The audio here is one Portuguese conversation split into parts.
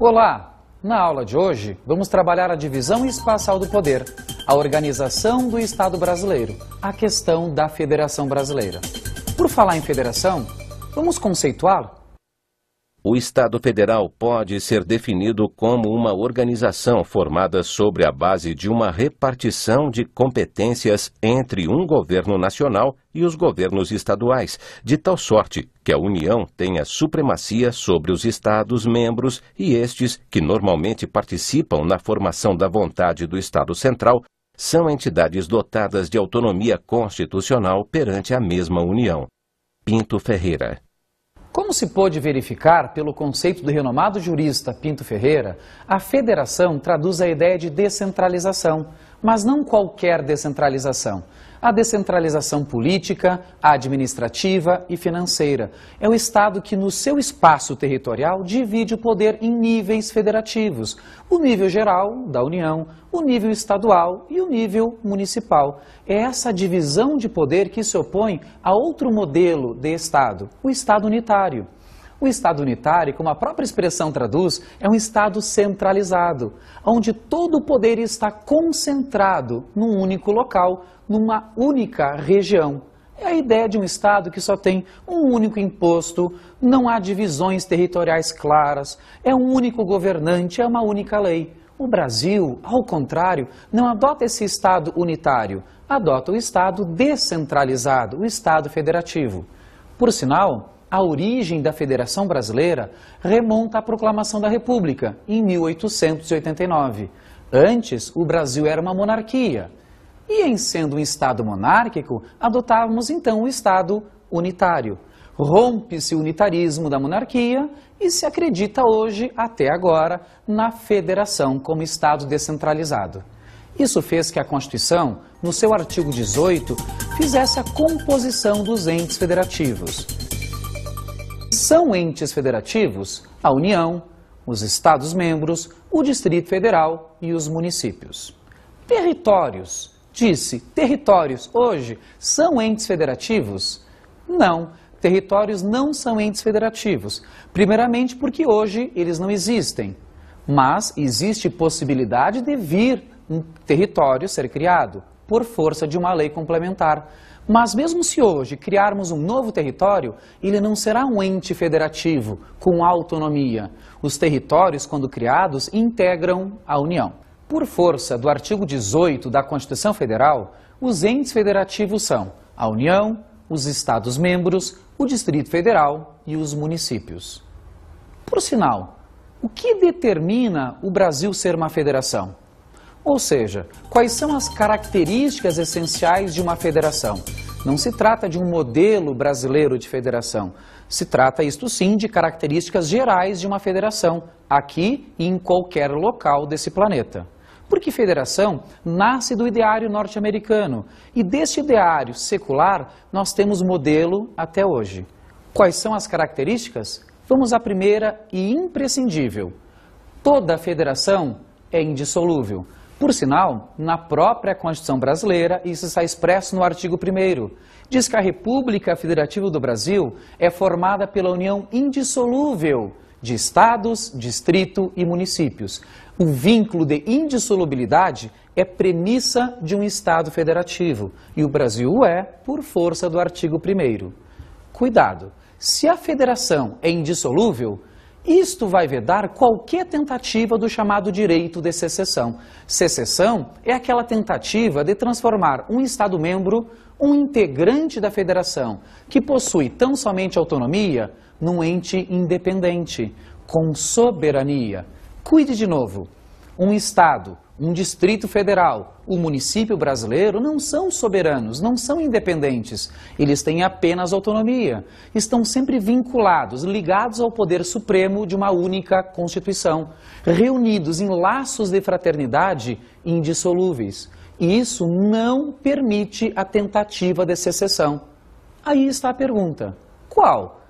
Olá! Na aula de hoje, vamos trabalhar a divisão espacial do poder, a organização do Estado brasileiro, a questão da Federação Brasileira. Por falar em federação, vamos conceituar o Estado Federal pode ser definido como uma organização formada sobre a base de uma repartição de competências entre um governo nacional e os governos estaduais, de tal sorte que a União tenha supremacia sobre os Estados-membros e estes, que normalmente participam na formação da vontade do Estado Central, são entidades dotadas de autonomia constitucional perante a mesma União. Pinto Ferreira como se pôde verificar pelo conceito do renomado jurista Pinto Ferreira, a federação traduz a ideia de descentralização, mas não qualquer descentralização a descentralização política, administrativa e financeira. É o Estado que, no seu espaço territorial, divide o poder em níveis federativos: o nível geral, da União, o nível estadual e o nível municipal. É essa divisão de poder que se opõe a outro modelo de Estado, o Estado unitário. O Estado unitário, como a própria expressão traduz, é um Estado centralizado, onde todo o poder está concentrado num único local, numa única região. É a ideia de um Estado que só tem um único imposto, não há divisões territoriais claras, é um único governante, é uma única lei. O Brasil, ao contrário, não adota esse Estado unitário, adota o Estado descentralizado, o Estado federativo. Por sinal, a origem da Federação Brasileira remonta à proclamação da República, em 1889. Antes, o Brasil era uma monarquia. E em sendo um Estado monárquico, adotávamos então o Estado unitário. Rompe-se o unitarismo da monarquia e se acredita hoje, até agora, na federação como Estado descentralizado. Isso fez que a Constituição, no seu artigo 18, fizesse a composição dos entes federativos. São entes federativos a União, os Estados-membros, o Distrito Federal e os municípios. Territórios disse: territórios hoje são entes federativos? Não. Territórios não são entes federativos. Primeiramente, porque hoje eles não existem. Mas existe possibilidade de vir um território ser criado por força de uma lei complementar. Mas mesmo se hoje criarmos um novo território, ele não será um ente federativo com autonomia. Os territórios, quando criados, integram a União. Por força do artigo 18 da Constituição Federal, os entes federativos são a União, os Estados-membros, o Distrito Federal e os municípios. Por sinal, o que determina o Brasil ser uma federação? Ou seja, quais são as características essenciais de uma federação? Não se trata de um modelo brasileiro de federação. Se trata, isto sim, de características gerais de uma federação, aqui e em qualquer local desse planeta. Porque federação nasce do ideário norte-americano e deste ideário secular nós temos modelo até hoje. Quais são as características? Vamos à primeira e imprescindível. Toda federação é indissolúvel. Por sinal, na própria Constituição brasileira, isso está expresso no artigo 1 Diz que a República Federativa do Brasil é formada pela união indissolúvel de estados, distrito e municípios. O vínculo de indissolubilidade é premissa de um Estado federativo e o Brasil é por força do artigo 1. Cuidado! Se a federação é indissolúvel, isto vai vedar qualquer tentativa do chamado direito de secessão. Secessão é aquela tentativa de transformar um Estado-membro, um integrante da federação, que possui tão somente autonomia, num ente independente, com soberania. Cuide de novo. Um Estado, um Distrito Federal, o um município brasileiro não são soberanos, não são independentes. Eles têm apenas autonomia. Estão sempre vinculados, ligados ao poder supremo de uma única Constituição, reunidos em laços de fraternidade indissolúveis. E isso não permite a tentativa de secessão. Aí está a pergunta: qual?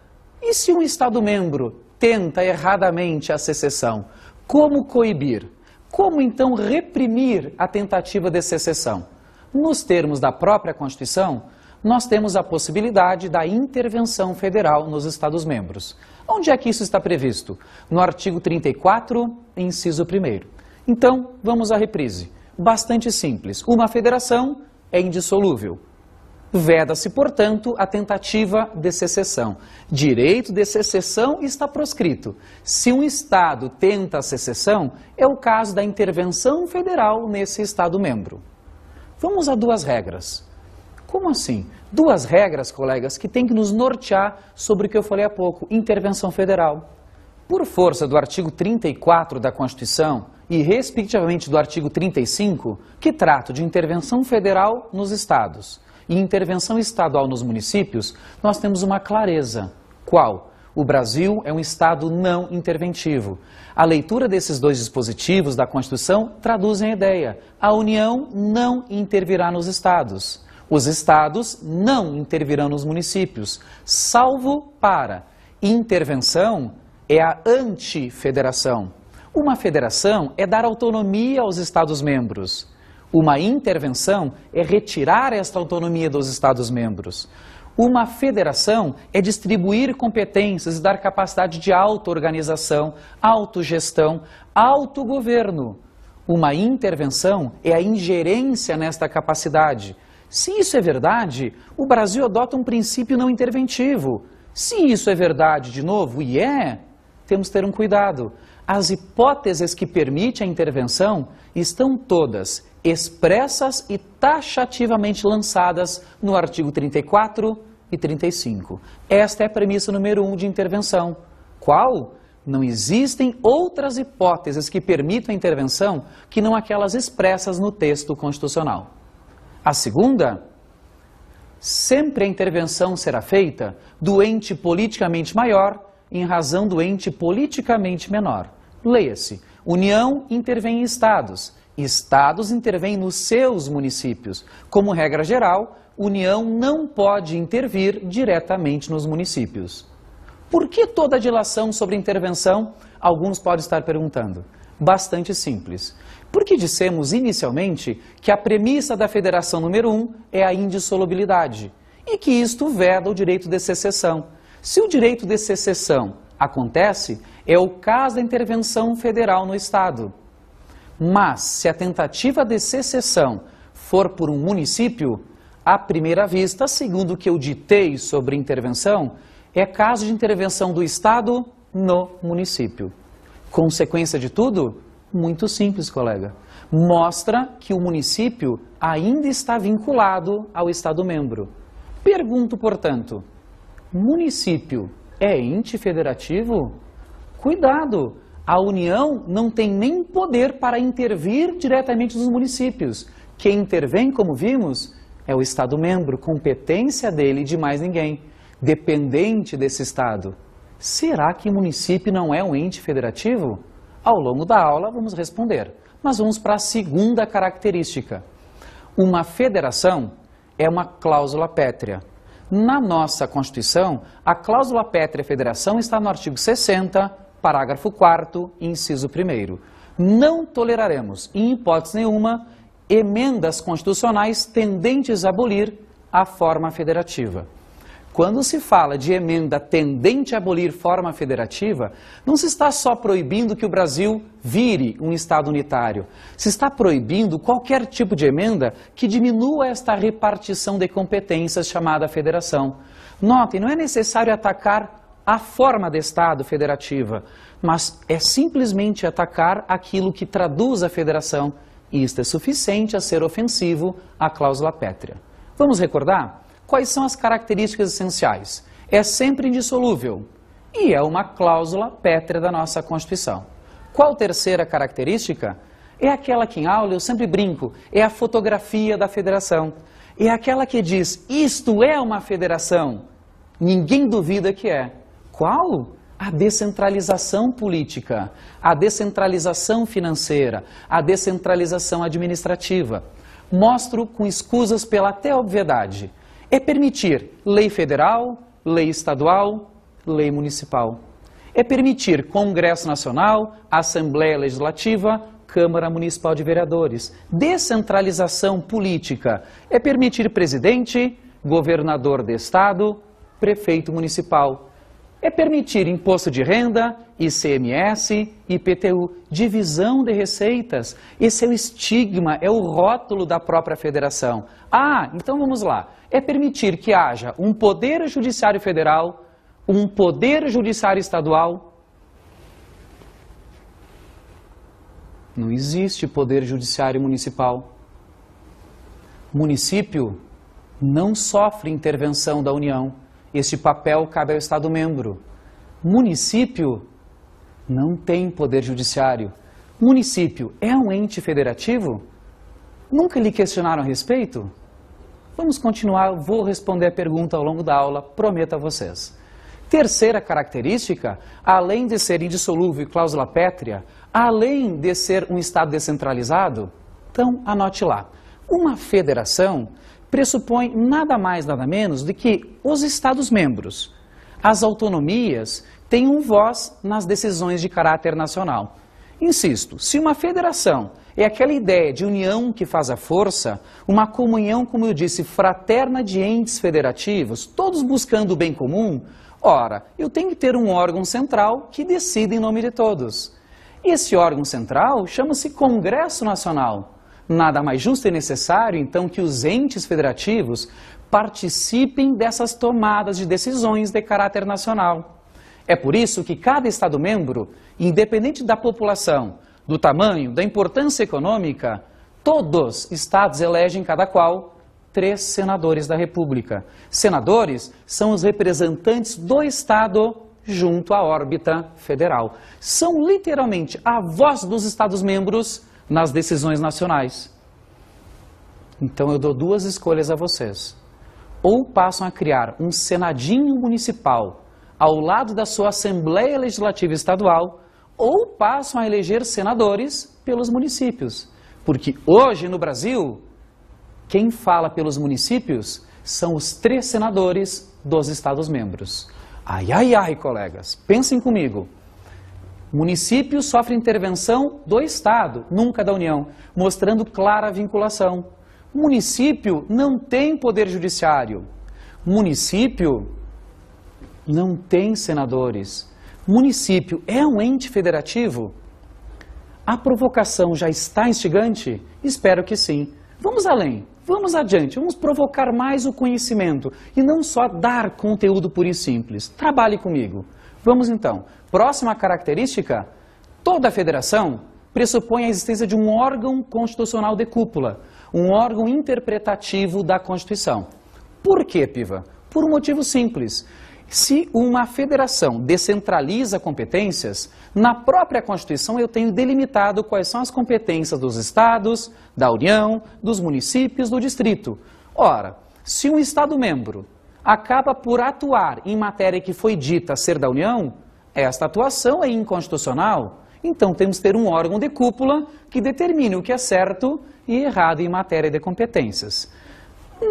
E se um Estado membro tenta erradamente a secessão? Como coibir? Como então reprimir a tentativa de secessão? Nos termos da própria Constituição, nós temos a possibilidade da intervenção federal nos Estados-membros. Onde é que isso está previsto? No artigo 34, inciso 1. Então, vamos à reprise. Bastante simples. Uma federação é indissolúvel. Veda-se, portanto, a tentativa de secessão. Direito de secessão está proscrito. Se um Estado tenta a secessão, é o caso da intervenção federal nesse Estado-membro. Vamos a duas regras. Como assim? Duas regras, colegas, que têm que nos nortear sobre o que eu falei há pouco: intervenção federal. Por força do artigo 34 da Constituição e, respectivamente, do artigo 35, que trata de intervenção federal nos Estados e intervenção estadual nos municípios, nós temos uma clareza. Qual? O Brasil é um Estado não interventivo. A leitura desses dois dispositivos da Constituição traduzem a ideia. A União não intervirá nos Estados. Os Estados não intervirão nos municípios, salvo para intervenção é a antifederação. Uma federação é dar autonomia aos Estados-membros. Uma intervenção é retirar esta autonomia dos Estados-membros. Uma federação é distribuir competências e dar capacidade de auto-organização, autogestão, autogoverno. Uma intervenção é a ingerência nesta capacidade. Se isso é verdade, o Brasil adota um princípio não interventivo. Se isso é verdade de novo, e é, temos que ter um cuidado. As hipóteses que permitem a intervenção estão todas expressas e taxativamente lançadas no artigo 34 e 35. Esta é a premissa número 1 um de intervenção. Qual? Não existem outras hipóteses que permitam a intervenção que não aquelas expressas no texto constitucional. A segunda, sempre a intervenção será feita do ente politicamente maior em razão do ente politicamente menor. Leia-se, União intervém em Estados, Estados intervêm nos seus municípios. Como regra geral, União não pode intervir diretamente nos municípios. Por que toda a dilação sobre intervenção? Alguns podem estar perguntando. Bastante simples. Porque dissemos inicialmente que a premissa da federação número 1 um é a indissolubilidade e que isto veda o direito de secessão. Se o direito de secessão acontece, é o caso da intervenção federal no Estado. Mas, se a tentativa de secessão for por um município, à primeira vista, segundo o que eu ditei sobre intervenção, é caso de intervenção do Estado no município. Consequência de tudo? Muito simples, colega. Mostra que o município ainda está vinculado ao Estado-membro. Pergunto, portanto, município é ente federativo? Cuidado! A União não tem nem poder para intervir diretamente nos municípios. Quem intervém, como vimos, é o Estado membro, competência dele e de mais ninguém, dependente desse Estado. Será que o município não é um ente federativo? Ao longo da aula vamos responder, mas vamos para a segunda característica. Uma federação é uma cláusula pétrea. Na nossa Constituição, a cláusula pétrea federação está no artigo 60, Parágrafo 4 inciso 1 Não toleraremos, em hipótese nenhuma, emendas constitucionais tendentes a abolir a forma federativa. Quando se fala de emenda tendente a abolir forma federativa, não se está só proibindo que o Brasil vire um Estado unitário. Se está proibindo qualquer tipo de emenda que diminua esta repartição de competências chamada federação. Notem, não é necessário atacar a forma de Estado federativa, mas é simplesmente atacar aquilo que traduz a federação, e isto é suficiente a ser ofensivo à cláusula pétrea. Vamos recordar quais são as características essenciais. É sempre indissolúvel e é uma cláusula pétrea da nossa Constituição. Qual terceira característica? É aquela que em aula eu sempre brinco, é a fotografia da federação. É aquela que diz, isto é uma federação. Ninguém duvida que é. Qual? a descentralização política, a descentralização financeira, a descentralização administrativa. Mostro com escusas pela até obviedade. É permitir lei federal, lei estadual, lei municipal. É permitir Congresso Nacional, Assembleia Legislativa, Câmara Municipal de Vereadores. Descentralização política. É permitir presidente, governador de estado, prefeito municipal é permitir imposto de renda, ICMS, IPTU, divisão de receitas. Esse é o estigma, é o rótulo da própria federação. Ah, então vamos lá. É permitir que haja um poder judiciário federal, um poder judiciário estadual. Não existe poder judiciário municipal. Município não sofre intervenção da União. Este papel cabe ao Estado-membro. Município não tem poder judiciário. Município é um ente federativo? Nunca lhe questionaram a respeito? Vamos continuar, vou responder a pergunta ao longo da aula, prometo a vocês. Terceira característica, além de ser indissolúvel e cláusula pétrea, além de ser um Estado descentralizado, então anote lá, uma federação pressupõe nada mais, nada menos do que os Estados-membros, as autonomias, têm um voz nas decisões de caráter nacional. Insisto, se uma federação é aquela ideia de união que faz a força, uma comunhão, como eu disse, fraterna de entes federativos, todos buscando o bem comum, ora, eu tenho que ter um órgão central que decida em nome de todos. E esse órgão central chama-se Congresso Nacional. Nada mais justo e necessário, então, que os entes federativos participem dessas tomadas de decisões de caráter nacional. É por isso que cada Estado membro, independente da população, do tamanho, da importância econômica, todos Estados elegem cada qual três senadores da República. Senadores são os representantes do Estado junto à órbita federal. São literalmente a voz dos Estados membros nas decisões nacionais. Então eu dou duas escolhas a vocês. Ou passam a criar um senadinho municipal ao lado da sua Assembleia Legislativa Estadual, ou passam a eleger senadores pelos municípios. Porque hoje no Brasil, quem fala pelos municípios são os três senadores dos Estados-membros. Ai, ai, ai, colegas, pensem comigo. Município sofre intervenção do Estado, nunca da União, mostrando clara vinculação. Município não tem poder judiciário. Município não tem senadores. Município é um ente federativo? A provocação já está instigante? Espero que sim. Vamos além, vamos adiante, vamos provocar mais o conhecimento e não só dar conteúdo puro e simples. Trabalhe comigo. Vamos então. Próxima característica: toda federação pressupõe a existência de um órgão constitucional de cúpula, um órgão interpretativo da Constituição. Por quê, Piva? Por um motivo simples. Se uma federação descentraliza competências, na própria Constituição eu tenho delimitado quais são as competências dos estados, da União, dos municípios, do distrito. Ora, se um Estado membro acaba por atuar em matéria que foi dita ser da União, esta atuação é inconstitucional. Então temos que ter um órgão de cúpula que determine o que é certo e errado em matéria de competências.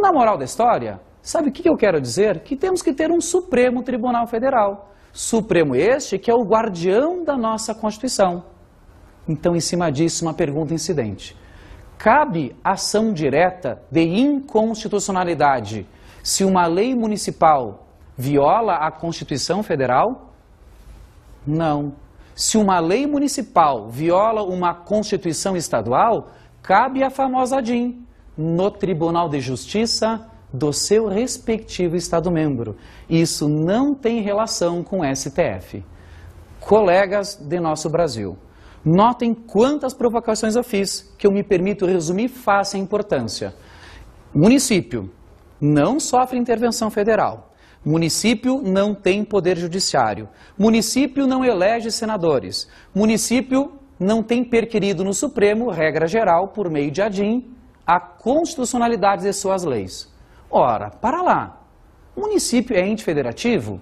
Na moral da história, sabe o que eu quero dizer? Que temos que ter um Supremo Tribunal Federal. Supremo este que é o guardião da nossa Constituição. Então, em cima disso, uma pergunta incidente. Cabe ação direta de inconstitucionalidade se uma lei municipal viola a Constituição Federal? Não. Se uma lei municipal viola uma Constituição estadual, cabe a famosa DIN no Tribunal de Justiça do seu respectivo Estado membro. Isso não tem relação com o STF. Colegas de nosso Brasil, notem quantas provocações eu fiz, que eu me permito resumir face importância. Município, não sofre intervenção federal. Município não tem poder judiciário. Município não elege senadores. Município não tem perquerido no Supremo, regra geral, por meio de ADIM, a constitucionalidade de suas leis. Ora, para lá. Município é ente federativo?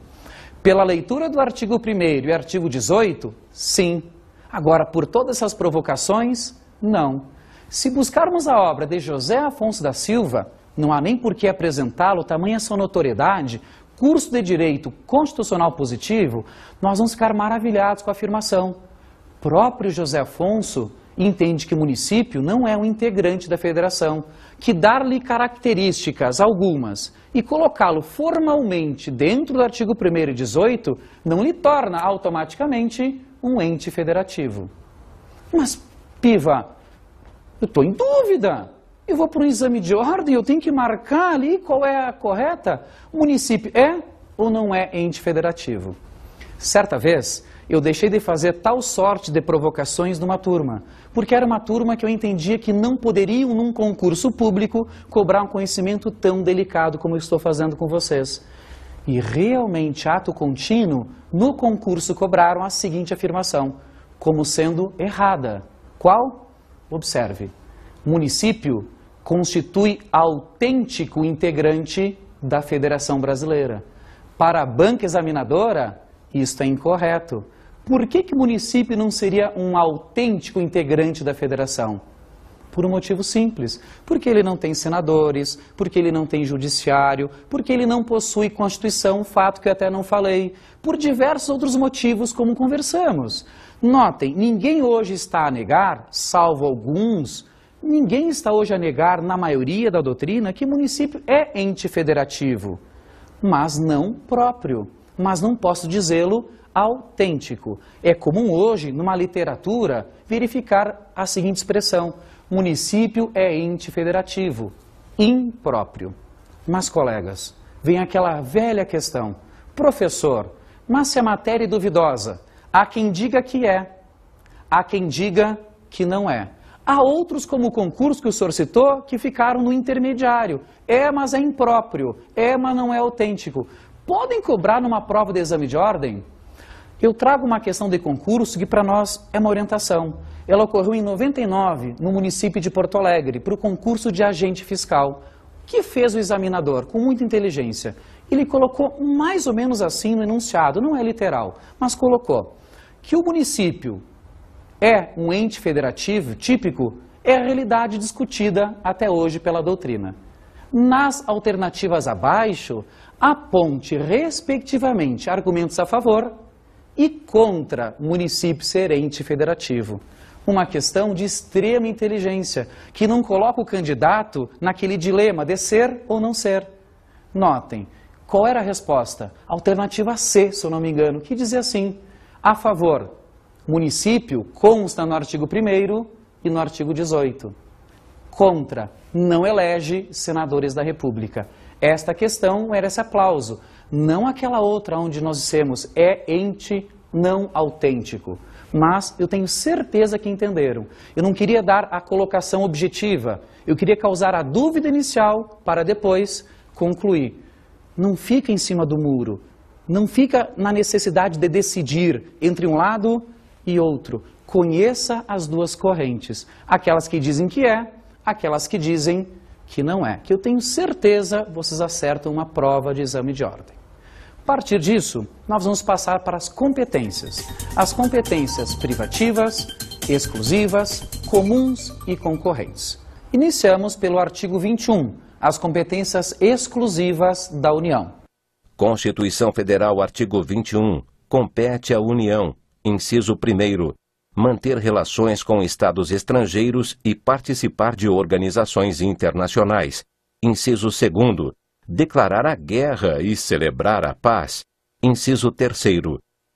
Pela leitura do artigo 1 e artigo 18, sim. Agora, por todas essas provocações, não. Se buscarmos a obra de José Afonso da Silva, não há nem por que apresentá-lo, tamanha sua notoriedade, curso de direito constitucional positivo, nós vamos ficar maravilhados com a afirmação. Próprio José Afonso entende que município não é um integrante da federação, que dar-lhe características algumas e colocá-lo formalmente dentro do artigo 1 e 18 não lhe torna automaticamente um ente federativo. Mas, Piva, eu estou em dúvida. Eu vou para um exame de ordem, eu tenho que marcar ali qual é a correta. O município é ou não é ente federativo? Certa vez, eu deixei de fazer tal sorte de provocações numa turma, porque era uma turma que eu entendia que não poderiam, num concurso público, cobrar um conhecimento tão delicado como eu estou fazendo com vocês. E realmente, ato contínuo, no concurso cobraram a seguinte afirmação, como sendo errada. Qual? Observe. Município constitui autêntico integrante da Federação Brasileira. Para a banca examinadora, isto é incorreto. Por que, que o município não seria um autêntico integrante da federação? Por um motivo simples. Porque ele não tem senadores, porque ele não tem judiciário, porque ele não possui constituição, fato que eu até não falei. Por diversos outros motivos, como conversamos. Notem, ninguém hoje está a negar, salvo alguns, Ninguém está hoje a negar, na maioria da doutrina, que município é ente federativo, mas não próprio, mas não posso dizê-lo autêntico. É comum hoje, numa literatura, verificar a seguinte expressão: município é ente federativo, impróprio. Mas, colegas, vem aquela velha questão: professor, mas se a matéria é duvidosa, há quem diga que é, há quem diga que não é. Há outros, como o concurso que o senhor citou, que ficaram no intermediário. É, mas é impróprio. É, mas não é autêntico. Podem cobrar numa prova de exame de ordem? Eu trago uma questão de concurso que para nós é uma orientação. Ela ocorreu em 99, no município de Porto Alegre, para o concurso de agente fiscal. O que fez o examinador, com muita inteligência? Ele colocou mais ou menos assim no enunciado, não é literal, mas colocou que o município é um ente federativo típico é a realidade discutida até hoje pela doutrina. Nas alternativas abaixo, aponte, respectivamente, argumentos a favor e contra município ser ente federativo. Uma questão de extrema inteligência, que não coloca o candidato naquele dilema de ser ou não ser. Notem, qual era a resposta? Alternativa C, se eu não me engano, que dizia assim, a favor, município consta no artigo 1 e no artigo 18. Contra, não elege senadores da República. Esta questão era esse aplauso, não aquela outra onde nós dissemos é ente não autêntico. Mas eu tenho certeza que entenderam. Eu não queria dar a colocação objetiva, eu queria causar a dúvida inicial para depois concluir. Não fica em cima do muro, não fica na necessidade de decidir entre um lado e outro. Conheça as duas correntes, aquelas que dizem que é, aquelas que dizem que não é. Que eu tenho certeza vocês acertam uma prova de exame de ordem. A partir disso, nós vamos passar para as competências. As competências privativas, exclusivas, comuns e concorrentes. Iniciamos pelo artigo 21, as competências exclusivas da União. Constituição Federal, artigo 21. Compete à União inciso 1 manter relações com estados estrangeiros e participar de organizações internacionais. Inciso 2. Declarar a guerra e celebrar a paz. Inciso 3.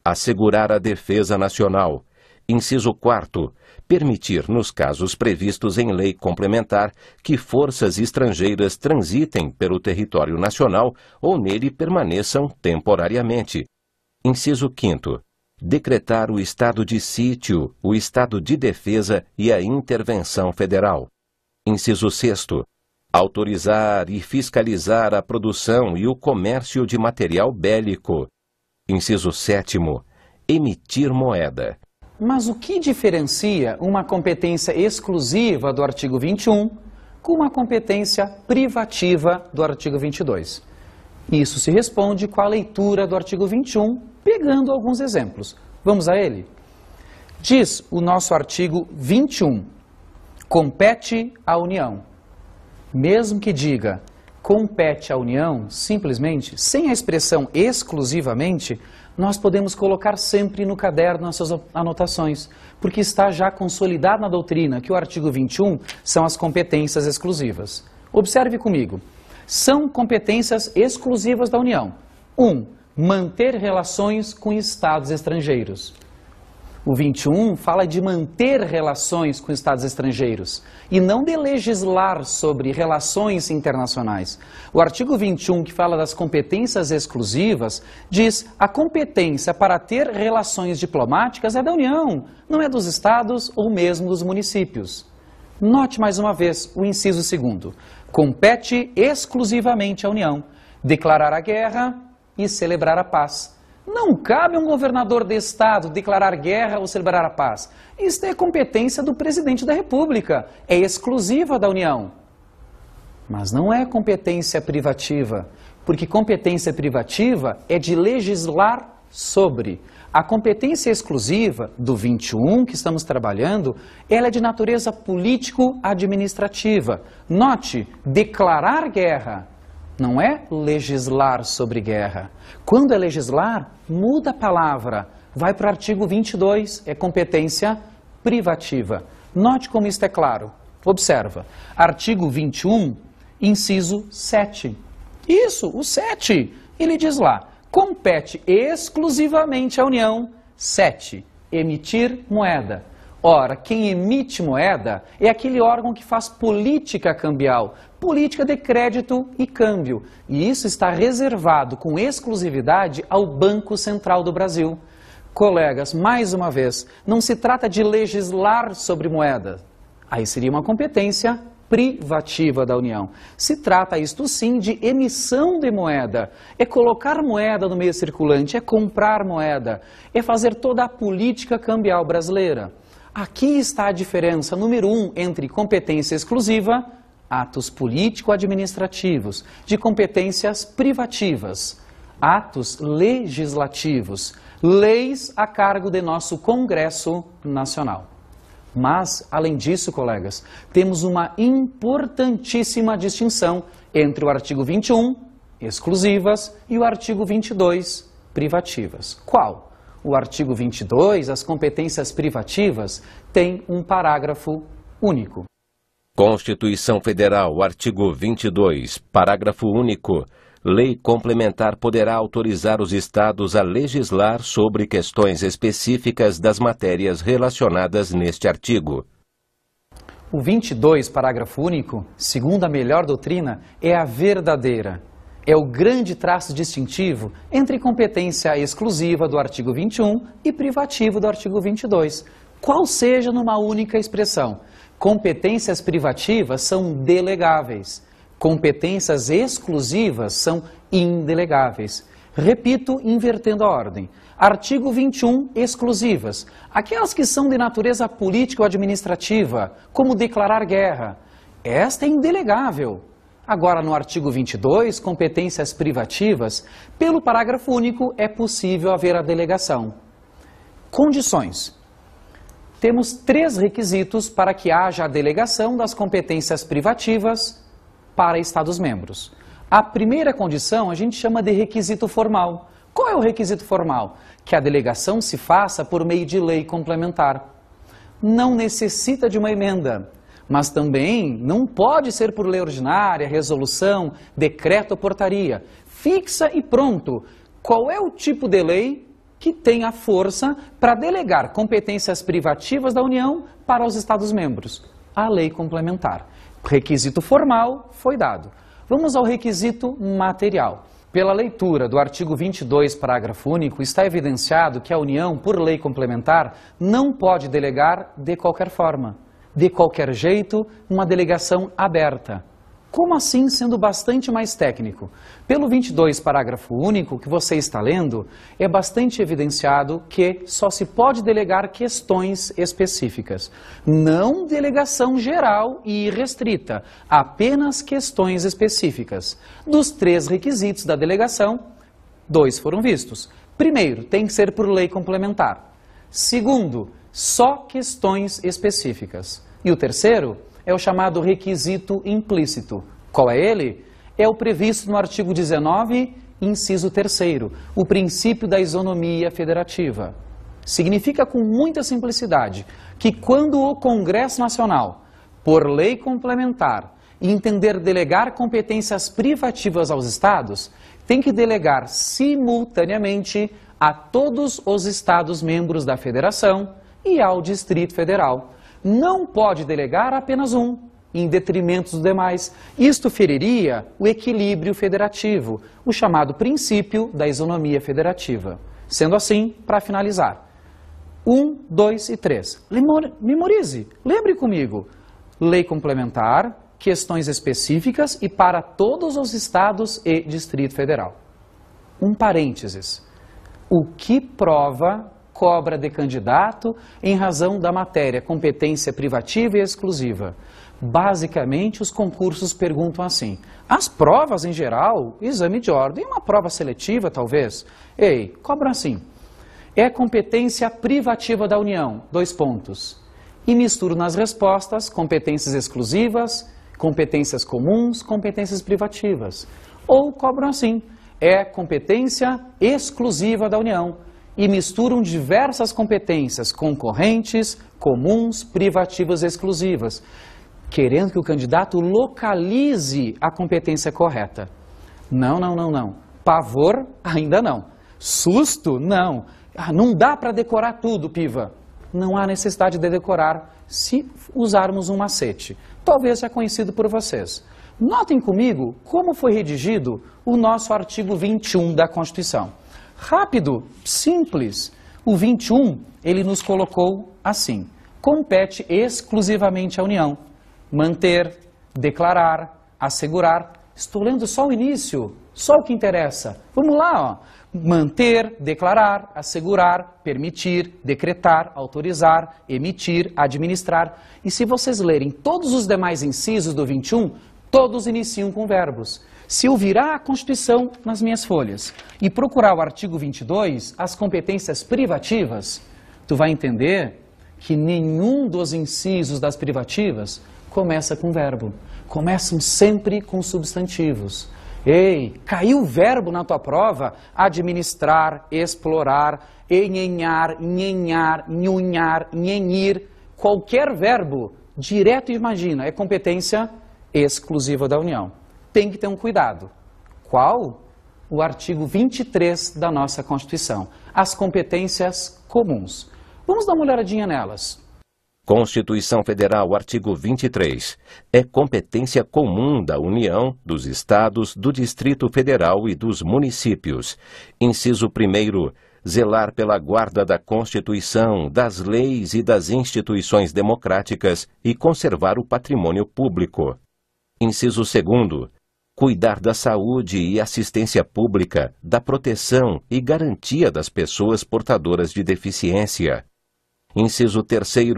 Assegurar a defesa nacional. Inciso 4. Permitir, nos casos previstos em lei complementar, que forças estrangeiras transitem pelo território nacional ou nele permaneçam temporariamente. Inciso 5 decretar o estado de sítio, o estado de defesa e a intervenção federal. Inciso 6 autorizar e fiscalizar a produção e o comércio de material bélico. Inciso 7. Emitir moeda. Mas o que diferencia uma competência exclusiva do artigo 21 com uma competência privativa do artigo 22? Isso se responde com a leitura do artigo 21 pegando alguns exemplos. Vamos a ele? Diz o nosso artigo 21. Compete à União. Mesmo que diga compete à União, simplesmente, sem a expressão exclusivamente, nós podemos colocar sempre no caderno essas anotações, porque está já consolidado na doutrina que o artigo 21 são as competências exclusivas. Observe comigo. São competências exclusivas da União. 1. Um, manter relações com estados estrangeiros. O 21 fala de manter relações com estados estrangeiros e não de legislar sobre relações internacionais. O artigo 21, que fala das competências exclusivas, diz a competência para ter relações diplomáticas é da União, não é dos estados ou mesmo dos municípios. Note mais uma vez o inciso segundo. Compete exclusivamente à União declarar a guerra, e celebrar a paz. Não cabe um governador de Estado declarar guerra ou celebrar a paz. Isto é competência do presidente da República, é exclusiva da União. Mas não é competência privativa, porque competência privativa é de legislar sobre. A competência exclusiva do 21 que estamos trabalhando, ela é de natureza político-administrativa. Note, declarar guerra não é legislar sobre guerra. Quando é legislar, muda a palavra. Vai para o artigo 22, é competência privativa. Note como isto é claro. Observa. Artigo 21, inciso 7. Isso, o 7. Ele diz lá: compete exclusivamente à União 7. Emitir moeda. Ora, quem emite moeda é aquele órgão que faz política cambial, política de crédito e câmbio. E isso está reservado com exclusividade ao Banco Central do Brasil. Colegas, mais uma vez, não se trata de legislar sobre moeda. Aí seria uma competência privativa da União. Se trata isto sim de emissão de moeda, é colocar moeda no meio circulante, é comprar moeda, é fazer toda a política cambial brasileira. Aqui está a diferença número um entre competência exclusiva, atos político-administrativos, de competências privativas, atos legislativos, leis a cargo de nosso Congresso Nacional. Mas, além disso, colegas, temos uma importantíssima distinção entre o artigo 21, exclusivas, e o artigo 22, privativas. Qual? o artigo 22, as competências privativas, tem um parágrafo único. Constituição Federal, artigo 22, parágrafo único. Lei complementar poderá autorizar os estados a legislar sobre questões específicas das matérias relacionadas neste artigo. O 22, parágrafo único, segundo a melhor doutrina, é a verdadeira é o grande traço distintivo entre competência exclusiva do artigo 21 e privativo do artigo 22, qual seja numa única expressão. Competências privativas são delegáveis, competências exclusivas são indelegáveis. Repito, invertendo a ordem. Artigo 21, exclusivas. Aquelas que são de natureza política ou administrativa, como declarar guerra. Esta é indelegável, Agora, no artigo 22, competências privativas, pelo parágrafo único é possível haver a delegação. Condições. Temos três requisitos para que haja a delegação das competências privativas para Estados-membros. A primeira condição a gente chama de requisito formal. Qual é o requisito formal? Que a delegação se faça por meio de lei complementar. Não necessita de uma emenda mas também não pode ser por lei ordinária, resolução, decreto ou portaria. Fixa e pronto. Qual é o tipo de lei que tem a força para delegar competências privativas da União para os Estados-membros? A lei complementar. Requisito formal foi dado. Vamos ao requisito material. Pela leitura do artigo 22, parágrafo único, está evidenciado que a União, por lei complementar, não pode delegar de qualquer forma de qualquer jeito, uma delegação aberta. Como assim sendo bastante mais técnico? Pelo 22, parágrafo único, que você está lendo, é bastante evidenciado que só se pode delegar questões específicas. Não delegação geral e restrita, apenas questões específicas. Dos três requisitos da delegação, dois foram vistos. Primeiro, tem que ser por lei complementar. Segundo, só questões específicas. E o terceiro é o chamado requisito implícito. Qual é ele? É o previsto no artigo 19, inciso 3 o princípio da isonomia federativa. Significa com muita simplicidade que quando o Congresso Nacional, por lei complementar, entender delegar competências privativas aos estados, tem que delegar simultaneamente a todos os estados membros da federação e ao Distrito Federal. Não pode delegar apenas um, em detrimento dos demais. Isto feriria o equilíbrio federativo, o chamado princípio da isonomia federativa. Sendo assim, para finalizar, 1, 2 e 3. Memorize, lembre comigo. Lei complementar, questões específicas e para todos os estados e Distrito Federal. Um parênteses. O que prova cobra de candidato em razão da matéria competência privativa e exclusiva. Basicamente, os concursos perguntam assim: as provas em geral, exame de ordem, uma prova seletiva talvez? Ei, cobram assim. É competência privativa da União, dois pontos. E misturo nas respostas competências exclusivas, competências comuns, competências privativas. Ou cobram assim: é competência exclusiva da União e misturam diversas competências concorrentes, comuns, privativas exclusivas, querendo que o candidato localize a competência correta. Não, não, não, não. Pavor, ainda não. Susto, não. Ah, não dá para decorar tudo, piva. Não há necessidade de decorar se usarmos um macete. Talvez seja conhecido por vocês. Notem comigo como foi redigido o nosso artigo 21 da Constituição. Rápido, simples. O 21, ele nos colocou assim: compete exclusivamente à União manter, declarar, assegurar. Estou lendo só o início, só o que interessa. Vamos lá, ó. Manter, declarar, assegurar, permitir, decretar, autorizar, emitir, administrar. E se vocês lerem todos os demais incisos do 21, todos iniciam com verbos. Se eu virar a Constituição nas minhas folhas e procurar o artigo 22, as competências privativas, tu vai entender que nenhum dos incisos das privativas começa com verbo. Começam sempre com substantivos. Ei, caiu o verbo na tua prova? Administrar, explorar, enhenhar, nhenhar, nhunhar, nhenhir. Qualquer verbo, direto imagina, é competência exclusiva da União tem que ter um cuidado. Qual? O artigo 23 da nossa Constituição. As competências comuns. Vamos dar uma olhadinha nelas. Constituição Federal, artigo 23. É competência comum da União, dos Estados, do Distrito Federal e dos municípios. Inciso 1. Zelar pela guarda da Constituição, das leis e das instituições democráticas e conservar o patrimônio público. Inciso 2 cuidar da saúde e assistência pública, da proteção e garantia das pessoas portadoras de deficiência. Inciso 3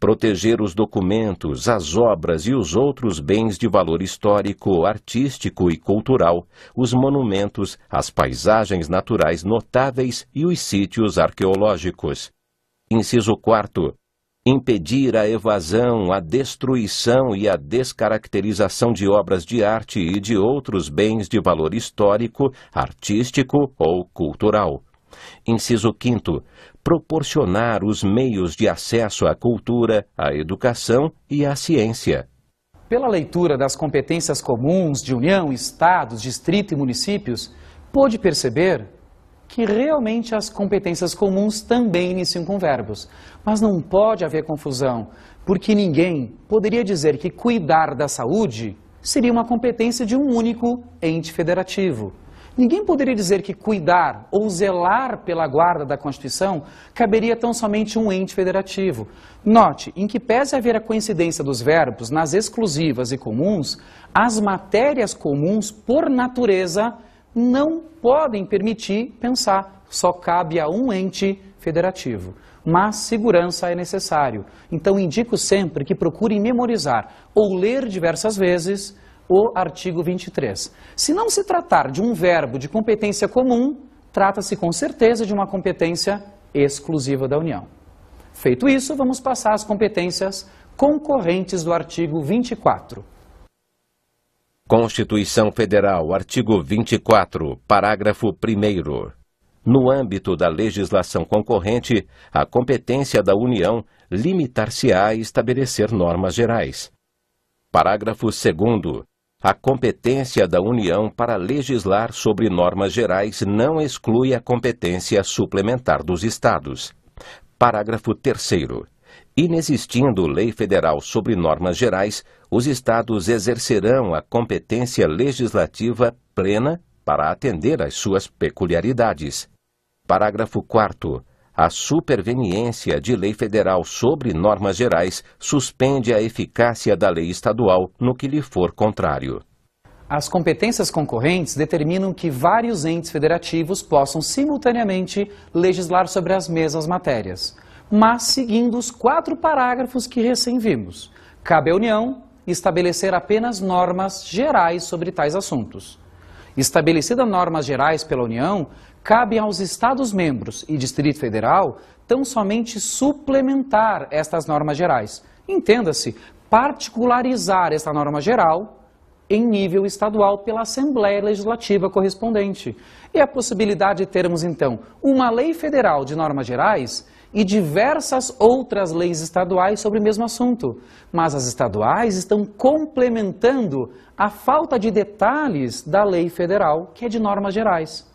proteger os documentos, as obras e os outros bens de valor histórico, artístico e cultural, os monumentos, as paisagens naturais notáveis e os sítios arqueológicos. Inciso 4 impedir a evasão, a destruição e a descaracterização de obras de arte e de outros bens de valor histórico, artístico ou cultural. Inciso 5. Proporcionar os meios de acesso à cultura, à educação e à ciência. Pela leitura das competências comuns de União, Estados, Distrito e municípios, pôde perceber que realmente as competências comuns também iniciam com verbos. Mas não pode haver confusão, porque ninguém poderia dizer que cuidar da saúde seria uma competência de um único ente federativo. Ninguém poderia dizer que cuidar ou zelar pela guarda da Constituição caberia tão somente um ente federativo. Note, em que pese haver a coincidência dos verbos nas exclusivas e comuns, as matérias comuns, por natureza, não podem permitir pensar. Só cabe a um ente federativo. Mas segurança é necessário. Então indico sempre que procurem memorizar ou ler diversas vezes o artigo 23. Se não se tratar de um verbo de competência comum, trata-se com certeza de uma competência exclusiva da União. Feito isso, vamos passar às competências concorrentes do artigo 24. Constituição Federal, artigo 24, parágrafo 1. No âmbito da legislação concorrente, a competência da União limitar-se-á a estabelecer normas gerais. Parágrafo 2. A competência da União para legislar sobre normas gerais não exclui a competência suplementar dos Estados. Parágrafo 3. Inexistindo lei federal sobre normas gerais, os estados exercerão a competência legislativa plena para atender às suas peculiaridades. Parágrafo 4 a superveniência de lei federal sobre normas gerais suspende a eficácia da lei estadual no que lhe for contrário. As competências concorrentes determinam que vários entes federativos possam simultaneamente legislar sobre as mesmas matérias mas seguindo os quatro parágrafos que recém vimos. Cabe à União estabelecer apenas normas gerais sobre tais assuntos. Estabelecidas normas gerais pela União, cabe aos Estados-membros e Distrito Federal tão somente suplementar estas normas gerais. Entenda-se, particularizar esta norma geral em nível estadual pela Assembleia Legislativa correspondente. E a possibilidade de termos, então, uma lei federal de normas gerais e diversas outras leis estaduais sobre o mesmo assunto. Mas as estaduais estão complementando a falta de detalhes da lei federal, que é de normas gerais.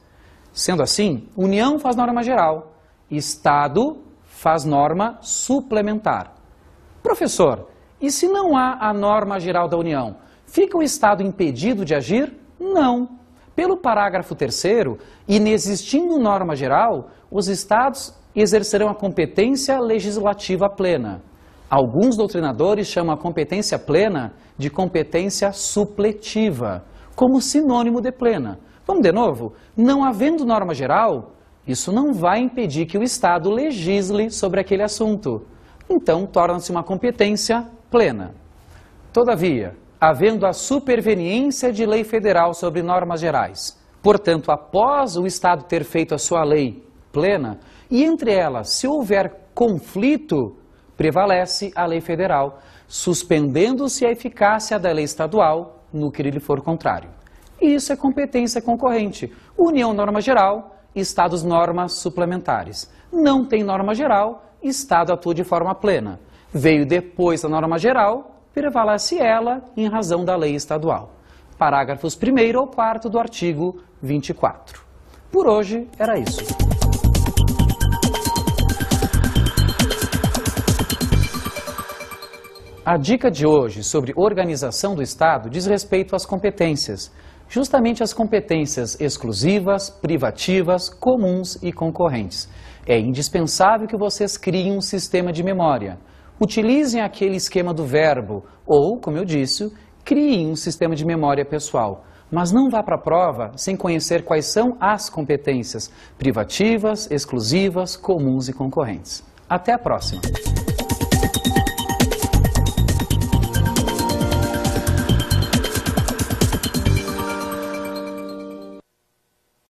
Sendo assim, União faz norma geral, Estado faz norma suplementar. Professor, e se não há a norma geral da União, fica o Estado impedido de agir? Não. Pelo parágrafo 3, inexistindo norma geral, os Estados e exercerão a competência legislativa plena. Alguns doutrinadores chamam a competência plena de competência supletiva, como sinônimo de plena. Vamos de novo? Não havendo norma geral, isso não vai impedir que o Estado legisle sobre aquele assunto. Então, torna-se uma competência plena. Todavia, havendo a superveniência de lei federal sobre normas gerais, portanto, após o Estado ter feito a sua lei plena, e entre elas, se houver conflito, prevalece a lei federal, suspendendo-se a eficácia da lei estadual no que lhe for contrário. E isso é competência concorrente. União norma geral, Estados normas suplementares. Não tem norma geral, Estado atua de forma plena. Veio depois da norma geral, prevalece ela em razão da lei estadual. Parágrafos 1 ou 4 do artigo 24. Por hoje era isso. A dica de hoje sobre organização do Estado diz respeito às competências, justamente as competências exclusivas, privativas, comuns e concorrentes. É indispensável que vocês criem um sistema de memória. Utilizem aquele esquema do verbo ou, como eu disse, criem um sistema de memória pessoal. Mas não vá para a prova sem conhecer quais são as competências privativas, exclusivas, comuns e concorrentes. Até a próxima!